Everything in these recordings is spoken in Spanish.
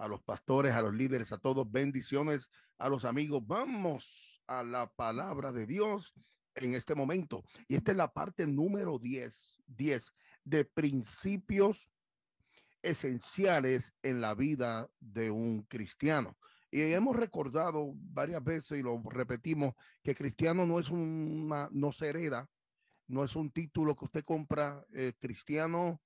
a los pastores, a los líderes, a todos. Bendiciones a los amigos. Vamos a la palabra de Dios en este momento. Y esta es la parte número 10, 10 de principios esenciales en la vida de un cristiano. Y hemos recordado varias veces y lo repetimos que cristiano no es una, no se hereda, no es un título que usted compra. Eh, cristiano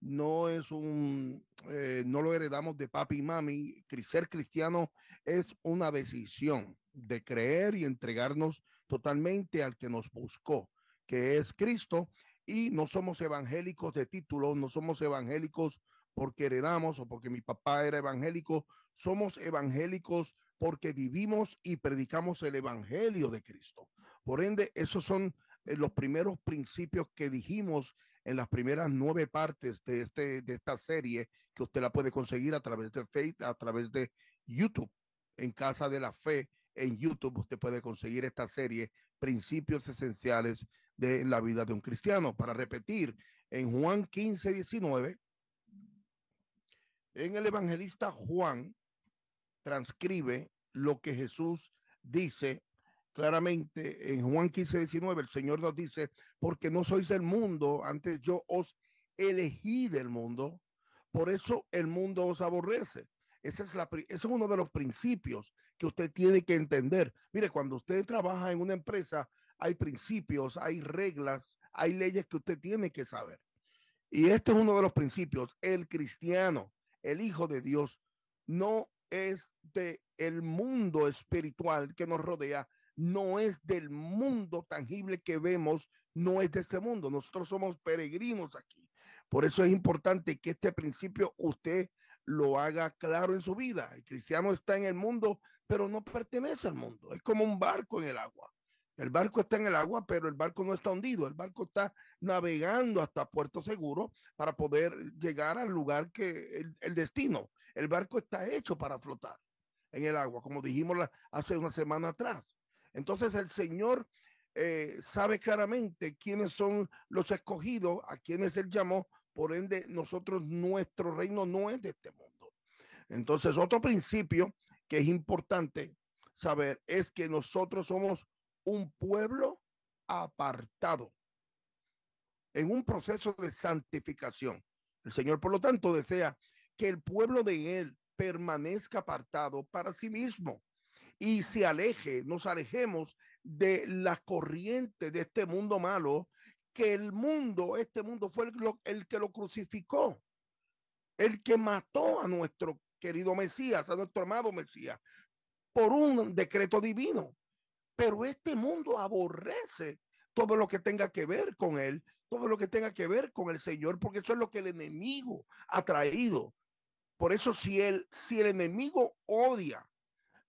no es un, eh, no lo heredamos de papi y mami. Ser cristiano es una decisión de creer y entregarnos totalmente al que nos buscó, que es Cristo. Y no somos evangélicos de título, no somos evangélicos porque heredamos o porque mi papá era evangélico, somos evangélicos porque vivimos y predicamos el evangelio de Cristo. Por ende, esos son eh, los primeros principios que dijimos en las primeras nueve partes de, este, de esta serie que usted la puede conseguir a través de Facebook, a través de YouTube. En Casa de la Fe, en YouTube, usted puede conseguir esta serie, Principios Esenciales de la Vida de un Cristiano. Para repetir, en Juan 15, 19, en el evangelista Juan transcribe lo que Jesús dice claramente en Juan 15, 19, el Señor nos dice, porque no sois del mundo, antes yo os elegí del mundo, por eso el mundo os aborrece. Ese es, la, es uno de los principios que usted tiene que entender. Mire, cuando usted trabaja en una empresa, hay principios, hay reglas, hay leyes que usted tiene que saber. Y este es uno de los principios. El cristiano, el hijo de Dios, no es de el mundo espiritual que nos rodea, no es del mundo tangible que vemos, no es de este mundo. Nosotros somos peregrinos aquí. Por eso es importante que este principio usted lo haga claro en su vida. El cristiano está en el mundo, pero no pertenece al mundo. Es como un barco en el agua. El barco está en el agua, pero el barco no está hundido. El barco está navegando hasta puerto seguro para poder llegar al lugar que el, destino. El barco está hecho para flotar en el agua, como dijimos hace una semana atrás. Entonces el Señor eh, sabe claramente quiénes son los escogidos, a quienes Él llamó, por ende nosotros, nuestro reino no es de este mundo. Entonces otro principio que es importante saber es que nosotros somos un pueblo apartado en un proceso de santificación. El Señor, por lo tanto, desea que el pueblo de Él permanezca apartado para sí mismo y se aleje, nos alejemos de la corriente de este mundo malo, que el mundo, este mundo fue el, que lo crucificó, el que mató a nuestro querido Mesías, a nuestro amado Mesías, por un decreto divino. Pero este mundo aborrece todo lo que tenga que ver con él, todo lo que tenga que ver con el Señor, porque eso es lo que el enemigo ha traído. Por eso si el, si el enemigo odia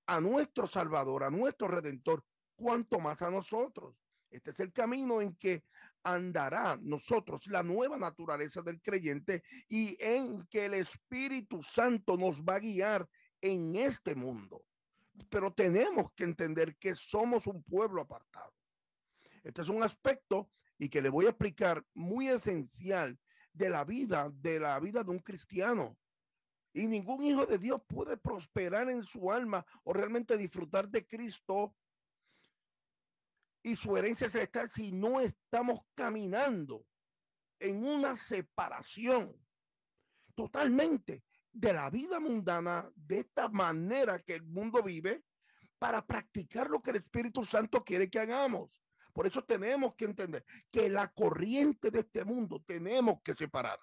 a nuestro Salvador, a nuestro Redentor, cuanto más a nosotros. Este es el camino en que andará nosotros la nueva naturaleza del creyente y en que el Espíritu Santo nos va a guiar en este mundo. Pero tenemos que entender que somos un pueblo apartado. Este es un aspecto y que le voy a explicar muy esencial de la vida, de la vida de un cristiano. Y ningún hijo de Dios puede prosperar en su alma o realmente disfrutar de Cristo y su herencia celestial si no estamos caminando en una separación totalmente de la vida mundana, de esta manera que el mundo vive, para practicar lo que el Espíritu Santo quiere que hagamos. Por eso tenemos que entender que la corriente de este mundo tenemos que separar.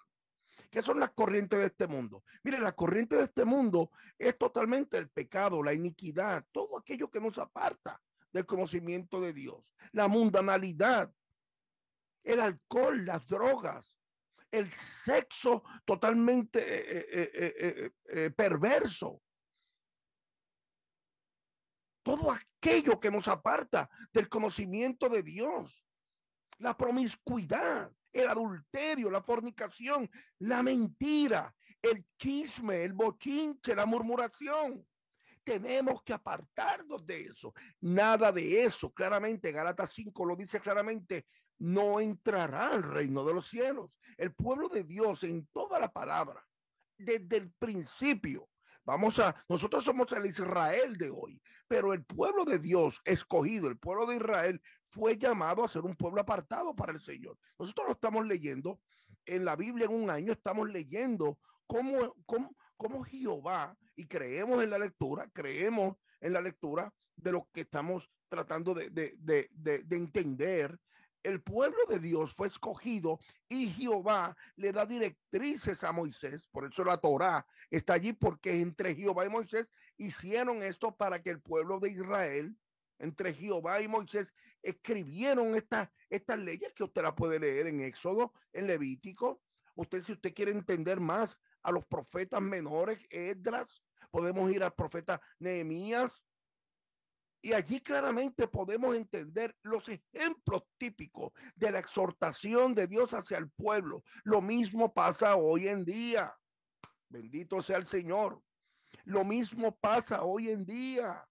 ¿Qué son las corrientes de este mundo? Mire, la corriente de este mundo es totalmente el pecado, la iniquidad, todo aquello que nos aparta del conocimiento de Dios, la mundanalidad, el alcohol, las drogas, el sexo totalmente eh, eh, eh, perverso. Todo aquello que nos aparta del conocimiento de Dios, la promiscuidad, el adulterio, la fornicación, la mentira, el chisme, el bochinche, la murmuración. Tenemos que apartarnos de eso. Nada de eso, claramente, Galatas 5 lo dice claramente, no entrará al reino de los cielos. El pueblo de Dios en toda la palabra, desde el principio, Vamos a, nosotros somos el Israel de hoy, pero el pueblo de Dios escogido, el pueblo de Israel, fue llamado a ser un pueblo apartado para el Señor. Nosotros lo estamos leyendo en la Biblia en un año, estamos leyendo cómo, cómo, cómo Jehová, y creemos en la lectura, creemos en la lectura de lo que estamos tratando de, de, de, de entender. El pueblo de Dios fue escogido y Jehová le da directrices a Moisés. Por eso la Torá está allí, porque entre Jehová y Moisés hicieron esto para que el pueblo de Israel entre Jehová y Moisés, escribieron estas, estas leyes que usted la puede leer en Éxodo, en Levítico. Usted, si usted quiere entender más a los profetas menores, Edras, podemos ir al profeta Nehemías. Y allí claramente podemos entender los ejemplos típicos de la exhortación de Dios hacia el pueblo. Lo mismo pasa hoy en día. Bendito sea el Señor. Lo mismo pasa hoy en día.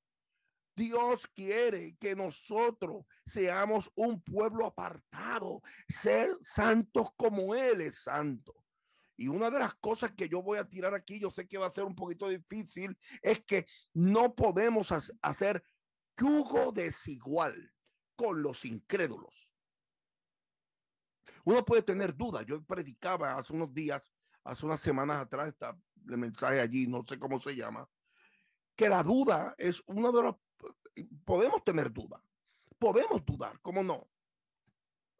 Dios quiere que nosotros seamos un pueblo apartado, ser santos como Él es santo. Y una de las cosas que yo voy a tirar aquí, yo sé que va a ser un poquito difícil, es que no podemos hacer jugo desigual con los incrédulos. Uno puede tener dudas. Yo predicaba hace unos días, hace unas semanas atrás, está el mensaje allí, no sé cómo se llama, que la duda es una de las podemos tener duda, podemos dudar, ¿cómo no?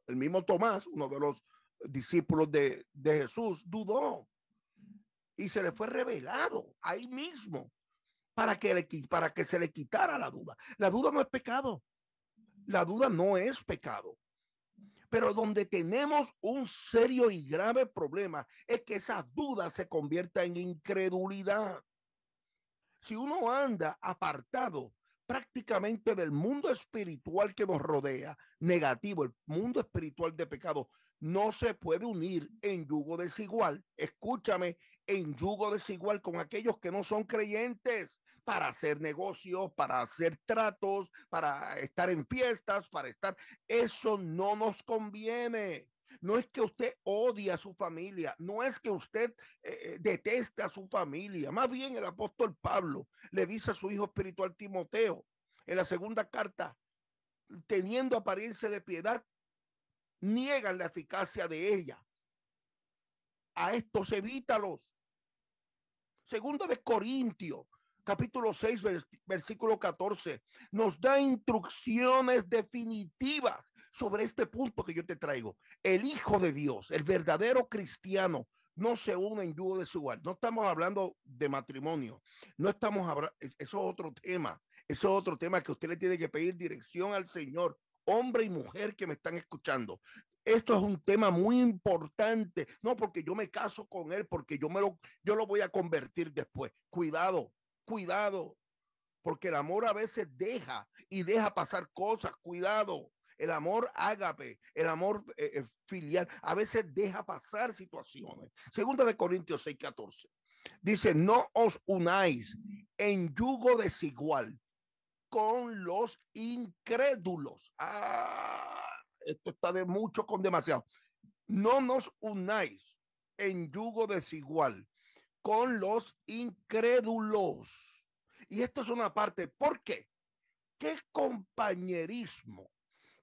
El mismo Tomás, uno de los discípulos de, Jesús, dudó y se le fue revelado ahí mismo para que, le, para que se le quitara la duda. La duda no es pecado, la duda no es pecado. Pero donde tenemos un serio y grave problema es que esa duda se convierta en incredulidad. Si uno anda apartado prácticamente del mundo espiritual que nos rodea, negativo, el mundo espiritual de pecado, no se puede unir en yugo desigual, escúchame, en yugo desigual con aquellos que no son creyentes para hacer negocios, para hacer tratos, para estar en fiestas, para estar... Eso no nos conviene no es que usted odie a su familia, no es que usted eh, eh, deteste detesta a su familia. Más bien el apóstol Pablo le dice a su hijo espiritual Timoteo en la segunda carta, teniendo apariencia de piedad, niegan la eficacia de ella. A estos evítalos. Segundo de Corintios, capítulo 6, versículo 14, nos da instrucciones definitivas sobre este punto que yo te traigo. El Hijo de Dios, el verdadero cristiano, no se une en de su igual. No estamos hablando de matrimonio, no estamos hablando, e, eso es otro tema, eso es otro tema que usted le tiene que pedir dirección al Señor, hombre y mujer que me están escuchando. Esto es un tema muy importante, no porque yo me caso con él, porque yo me lo, yo lo voy a convertir después. Cuidado, cuidado, porque el amor a veces deja y deja pasar cosas, cuidado el amor ágape, el amor eh, eh, filial, a veces deja pasar situaciones. Segunda de Corintios 6, 14. Dice, no os unáis en yugo desigual con los incrédulos. Ah, esto está de mucho con demasiado. No nos unáis en yugo desigual con los incrédulos. Y esto es una parte. ¿Por qué? ¿Qué compañerismo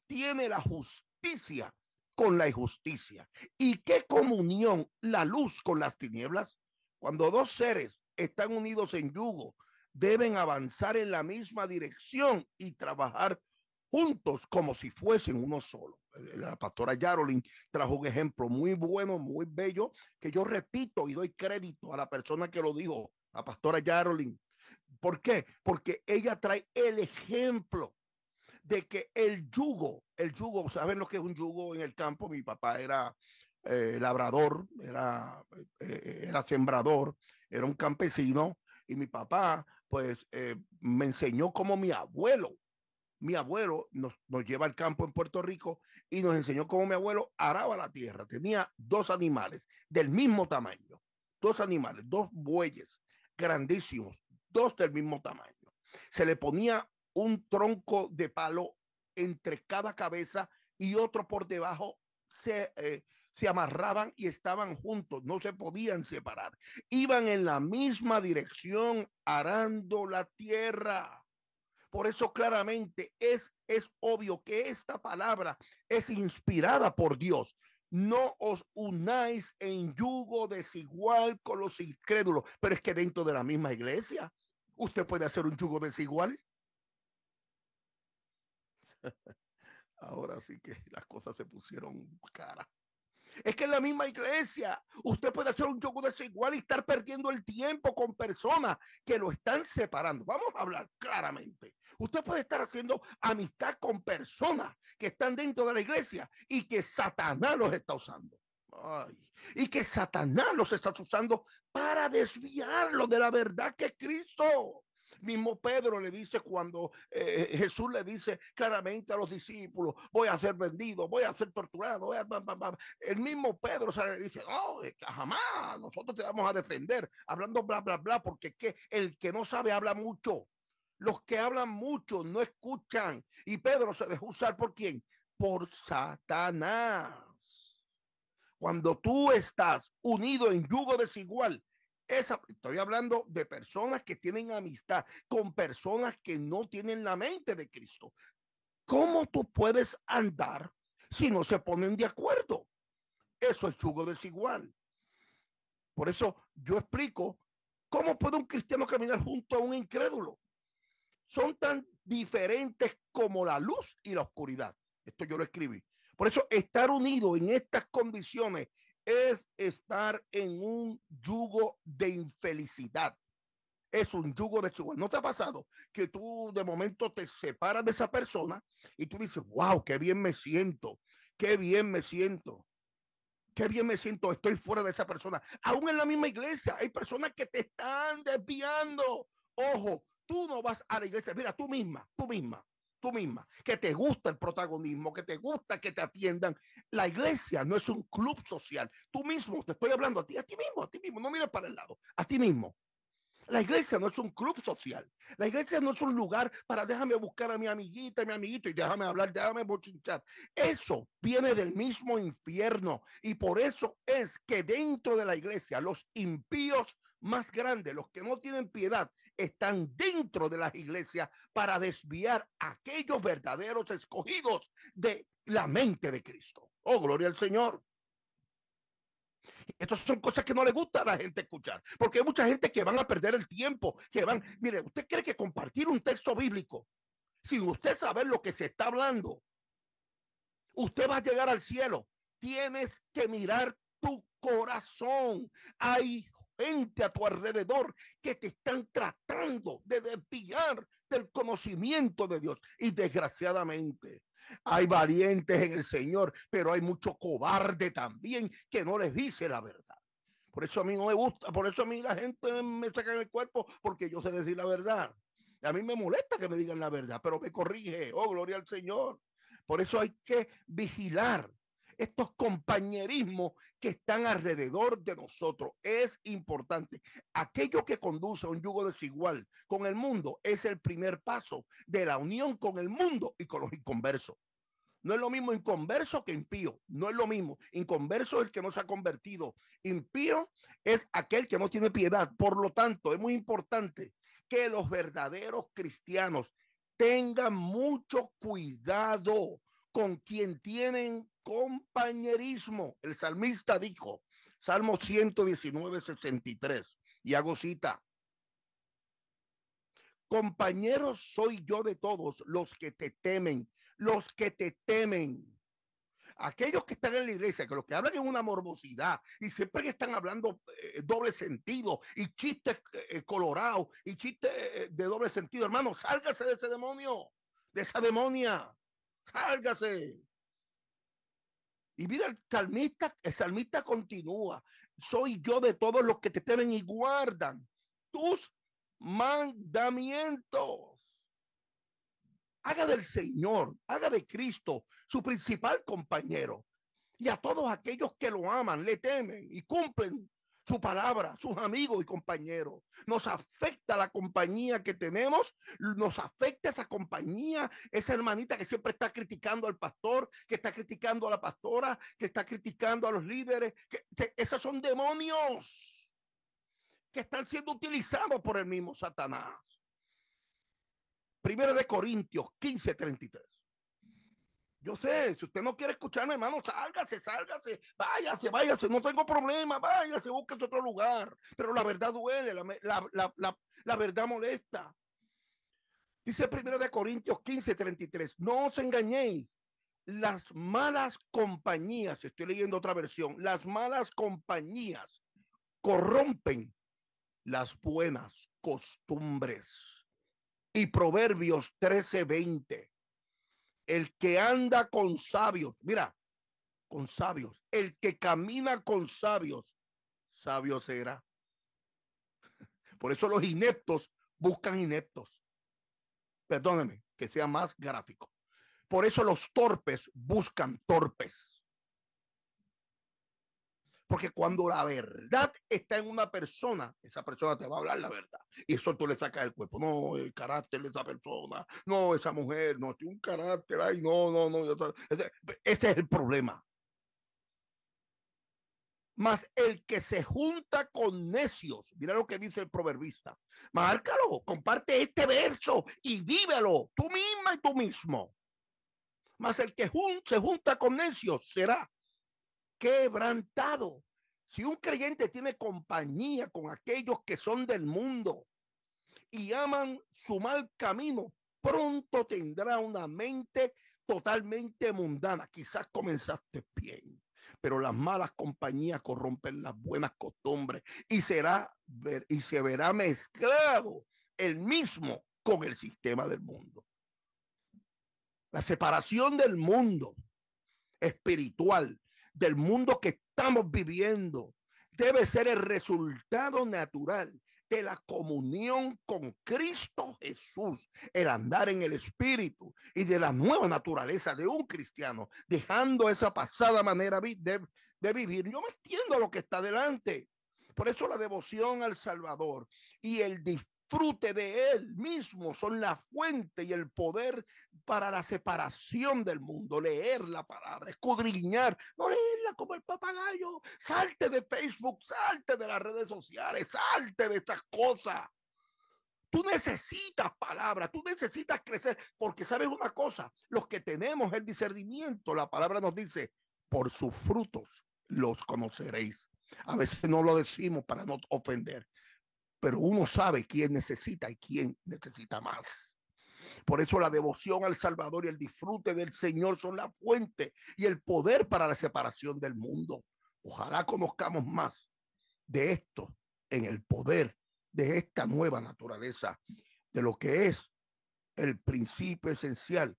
tiene la justicia con la injusticia? ¿Y qué comunión la luz con las tinieblas? Cuando dos seres están unidos en yugo, deben avanzar en la misma dirección y trabajar juntos como si fuesen uno solo. La pastora Yarolin trajo un ejemplo muy bueno, muy bello, que yo repito y doy crédito a la persona que lo dijo, la pastora Yarolin. ¿Por qué? Porque ella trae el ejemplo de que el yugo, el yugo, ¿saben lo que es un yugo en el campo? Mi papá era eh, labrador, era, eh, eh, era sembrador, era un campesino y mi papá pues me enseñó como mi abuelo. Mi abuelo nos, nos, lleva al campo en Puerto Rico y nos enseñó como mi abuelo araba la tierra. Tenía dos animales del mismo tamaño, dos animales, dos bueyes grandísimos, dos del mismo tamaño. Se le ponía un tronco de palo entre cada cabeza y otro por debajo se, eh, se amarraban y estaban juntos, no se podían separar. Iban en la misma dirección arando la tierra. Por eso claramente es, es obvio que esta palabra es inspirada por Dios. No os unáis en yugo desigual con los incrédulos, pero es que dentro de la misma iglesia usted puede hacer un yugo desigual. Ahora sí que las cosas se pusieron cara Es que en la misma iglesia usted puede hacer un yogo desigual y estar perdiendo el tiempo con personas que lo están separando. Vamos a hablar claramente. Usted puede estar haciendo amistad con personas que están dentro de la iglesia y que Satanás los está usando. Ay, y que Satanás los está usando para desviarlo de la verdad que es Cristo. Mismo Pedro le dice cuando eh, eh, Jesús le dice claramente a los discípulos, voy a ser vendido, voy a ser torturado. Eh, el mismo Pedro le dice, no, jamás, nosotros te vamos a defender, hablando bla, bla, bla, porque que el que no sabe habla mucho. Los que hablan mucho no escuchan. Y Pedro se dejó usar por quién? Por Satanás. Cuando tú estás unido en yugo desigual, estoy hablando de personas que tienen amistad con personas que no tienen la mente de Cristo. ¿Cómo tú puedes andar si no se ponen de acuerdo? Eso es chugo desigual. Por eso yo explico cómo puede un cristiano caminar junto a un incrédulo. Son tan diferentes como la luz y la oscuridad. Esto yo lo escribí. Por eso estar unido en estas condiciones es estar en un yugo de infelicidad. Es un yugo de desigual. ¿No te ha pasado que tú de momento te separas de esa persona y tú dices, wow, qué bien me siento, qué bien me siento, qué bien me siento, estoy fuera de esa persona? Aún en la misma iglesia hay personas que te están desviando. Ojo, tú no vas a la iglesia, mira, tú misma, tú misma, tú misma, que te gusta el protagonismo, que te gusta que te atiendan. La iglesia no es un club social. Tú mismo, te estoy hablando a ti, a ti mismo, a ti mismo, no mires para el lado, a ti mismo. La iglesia no es un club social. La iglesia no es un lugar para déjame buscar a mi amiguita, mi amiguito y déjame hablar, déjame bochinchar. Eso viene del mismo infierno y por eso es que dentro de la iglesia los impíos más grandes, los que no tienen piedad, están dentro de las iglesias para desviar a aquellos verdaderos escogidos de la mente de Cristo. Oh, gloria al Señor. Estas son cosas que no le gusta a la gente escuchar, porque hay mucha gente que van a perder el tiempo, que van, mire, usted cree que compartir un texto bíblico, sin usted saber lo que se está hablando, usted va a llegar al cielo. Tienes que mirar tu corazón. Hay gente a tu alrededor que te están tratando de desviar del conocimiento de Dios. Y desgraciadamente, hay valientes en el Señor, pero hay mucho cobarde también que no les dice la verdad. Por eso a mí no me gusta, por eso a mí la gente me saca en el cuerpo porque yo sé decir la verdad. A mí me molesta que me digan la verdad, pero me corrige. Oh, gloria al Señor. Por eso hay que vigilar estos compañerismos que están alrededor de nosotros. Es importante. Aquello que conduce a un yugo desigual con el mundo es el primer paso de la unión con el mundo y con los inconversos. No es lo mismo inconverso que impío. No es lo mismo. Inconverso el que no se ha convertido. Impío es aquel que no tiene piedad. Por lo tanto, es muy importante que los verdaderos cristianos tengan mucho cuidado con quien tienen compañerismo. El salmista dijo, Salmo 119, 63, y hago cita. Compañeros soy yo de todos los que te temen, los que te temen. Aquellos que están en la iglesia, que los que hablan en una morbosidad y siempre que están hablando eh, doble sentido y chistes eh, colorados y chistes eh, de doble sentido, hermano, sálgase de ese demonio, de esa demonia, sálgase. Y mira, el salmista, el salmista continúa. Soy yo de todos los que te temen y guardan tus mandamientos. Haga del Señor, haga de Cristo su principal compañero. Y a todos aquellos que lo aman, le temen y cumplen su palabra, sus amigos y compañeros. Nos afecta la compañía que tenemos, nos afecta esa compañía, esa hermanita que siempre está criticando al pastor, que está criticando a la pastora, que está criticando a los líderes. Que, esos son demonios que están siendo utilizados por el mismo Satanás. Primero de Corintios 15:33. Yo sé, si usted no quiere escucharme, hermano, sálgase, sálgase, váyase, váyase, no tengo problema, váyase, búsquese otro lugar. Pero la verdad duele, la, la verdad molesta. Dice primero de Corintios 15, 33, no os engañéis, las malas compañías, estoy leyendo otra versión, las malas compañías corrompen las buenas costumbres. Y Proverbios 13, 20 el que anda con sabios, mira, con sabios, el que camina con sabios, sabio será. Por eso los ineptos buscan ineptos. Perdóneme que sea más gráfico. Por eso los torpes buscan torpes. Porque cuando la verdad está en una persona, esa persona te va a hablar la verdad. Y eso tú le sacas el cuerpo. No, el carácter de esa persona. No, esa mujer. No, tiene un carácter. Ay, no, no, no. Pues, ese es el problema. Más el que se junta con necios, mira lo que dice el proverbista, márcalo, comparte este verso y vívelo tú misma y tú mismo. Más el que se junta con necios será quebrantado. Si un creyente tiene compañía con aquellos que son del mundo y aman su mal camino, pronto tendrá una mente totalmente mundana. Quizás comenzaste bien, pero las malas compañías corrompen las buenas costumbres y será y se verá mezclado el mismo con el sistema del mundo. La separación del mundo espiritual del mundo que estamos viviendo debe ser el resultado natural de la comunión con Cristo Jesús, el andar en el Espíritu y de la nueva naturaleza de un cristiano, dejando esa pasada manera de, vivir. Yo me entiendo lo que está delante. Por eso la devoción al Salvador y el frute de Él mismo son la fuente y el poder para la separación del mundo. Leer la palabra, escudriñar, no leerla como el papagayo. Salte de Facebook, salte de las redes sociales, salte de estas cosas. Tú necesitas palabra, tú necesitas crecer, porque sabes una cosa, los que tenemos el discernimiento, la palabra nos dice, por sus frutos los conoceréis. A veces no lo decimos para no ofender, pero uno sabe quién necesita y quién necesita más. Por eso la devoción al Salvador y el disfrute del Señor son la fuente y el poder para la separación del mundo. Ojalá conozcamos más de esto en el poder de esta nueva naturaleza, de lo que es el principio esencial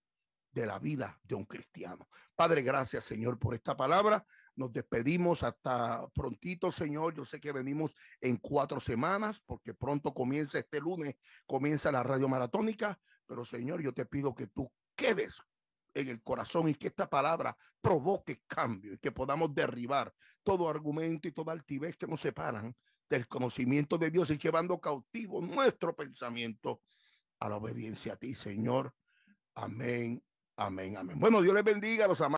de la vida de un cristiano. Padre, gracias Señor por esta palabra. Nos despedimos hasta prontito, Señor. Yo sé que venimos en cuatro semanas, porque pronto comienza este lunes, comienza la radio maratónica. Pero, Señor, yo te pido que tú quedes en el corazón y que esta palabra provoque cambio y que podamos derribar todo argumento y toda altivez que nos separan del conocimiento de Dios y llevando cautivo nuestro pensamiento a la obediencia a ti, Señor. Amén, amén, amén. Bueno, Dios les bendiga a los amados.